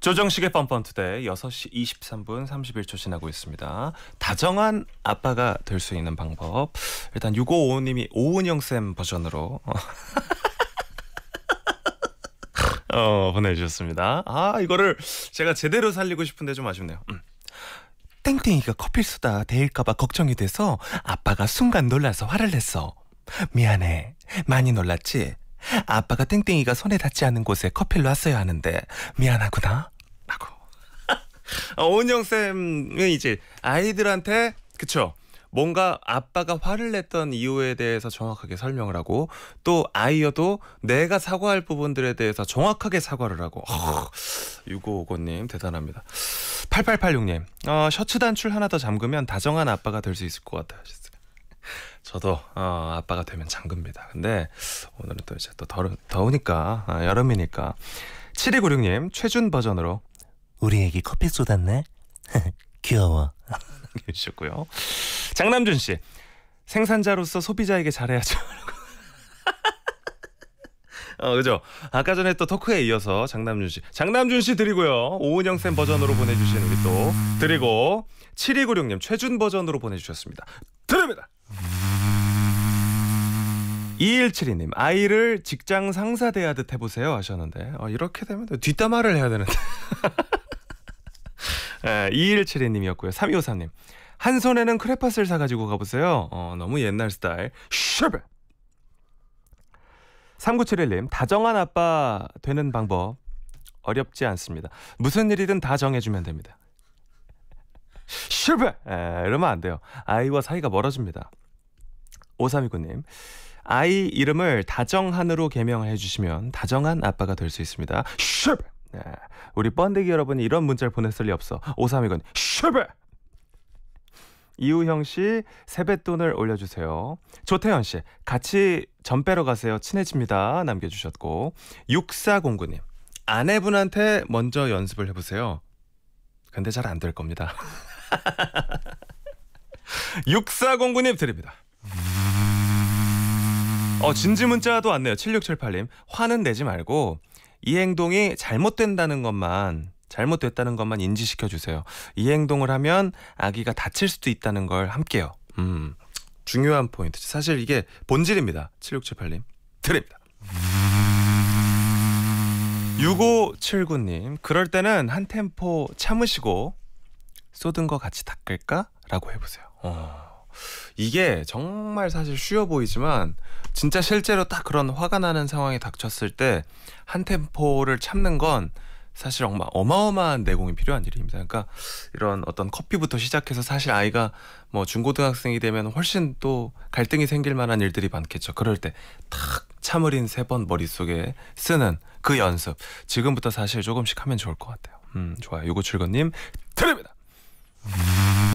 조정식의 뻔뻔투데이 6시 23분 31초 지나고 있습니다. 다정한 아빠가 될 수 있는 방법. 일단 6555님이 오은영 쌤 버전으로 어, 보내주셨습니다. 아 이거를 제가 제대로 살리고 싶은데 좀 아쉽네요. 음. 땡땡이가 커피 쏟아 데일까봐 걱정이 돼서 아빠가 순간 놀라서 화를 냈어. 미안해. 많이 놀랐지? 아빠가 땡땡이가 손에 닿지 않는 곳에 커피를 놨어야 하는데 미안하구나 라고 어, 온영쌤은 이제 아이들한테 그쵸 뭔가 아빠가 화를 냈던 이유에 대해서 정확하게 설명을 하고 또 아이여도 내가 사과할 부분들에 대해서 정확하게 사과를 하고 어, 6555님 대단합니다 8886님 어, 셔츠 단출 하나 더 잠그면 다정한 아빠가 될 수 있을 것 같아요 저도 어, 아빠가 되면 장금입니다. 근데 오늘은 또 이제 또 더러, 더우니까 아, 여름이니까 7296님 최준 버전으로 우리 애기 커피 쏟았네? 귀여워. 해주셨고요. 장남준 씨 생산자로서 소비자에게 잘해야죠. 어, 그죠? 아까 전에 또 토크에 이어서 장남준 씨. 장남준 씨 드리고요. 오은영 쌤 버전으로 보내주신 우리 또 드리고 7296님 최준 버전으로 보내주셨습니다. 드립니다! 2172님 아이를 직장 상사 대하듯 해보세요 하셨는데 어, 이렇게 되면 뒷담화를 해야 되는데 네, 2172님이었고요 3253님 한 손에는 크레파스를 사가지고 가보세요 어, 너무 옛날 스타일 슈베 3971님 다정한 아빠 되는 방법 어렵지 않습니다 무슨 일이든 다 정해주면 됩니다 실패! 에, 이러면 안 돼요 아이와 사이가 멀어집니다 5329님 아이 이름을 다정한으로 개명을 해주시면 다정한 아빠가 될 수 있습니다. 슈베! 네. 우리 번데기 여러분이 이런 문자를 보냈을 리 없어. 5320 슈베! 이우형 씨 세뱃돈을 올려주세요. 조태현 씨 같이 점 빼러 가세요. 친해집니다. 남겨주셨고 6409님 아내분한테 먼저 연습을 해보세요. 근데 잘 안 될 겁니다. 6409님 드립니다. 어, 진지 문자도 왔네요. 7678님. 화는 내지 말고 이 행동이 잘못된다는 것만 잘못됐다는 것만 인지시켜 주세요. 이 행동을 하면 아기가 다칠 수도 있다는 걸 함께요. 음. 중요한 포인트. 사실 이게 본질입니다. 7678님. 드립니다. 6579님. 그럴 때는 한 템포 참으시고 쏟은 거 같이 닦을까? 라고 해보세요. 어. 이게 정말 사실 쉬워 보이지만 진짜 실제로 딱 그런 화가 나는 상황에 닥쳤을 때 한 템포를 참는 건 사실 어마, 어마어마한 내공이 필요한 일입니다. 그러니까 이런 어떤 커피부터 시작해서 사실 아이가 뭐 중고등학생이 되면 훨씬 또 갈등이 생길 만한 일들이 많겠죠. 그럴 때 탁 참으린 세 번 머릿속에 쓰는 그 연습 지금부터 사실 조금씩 하면 좋을 것 같아요. 음, 좋아요. 요거 출근님 드립니다. 음.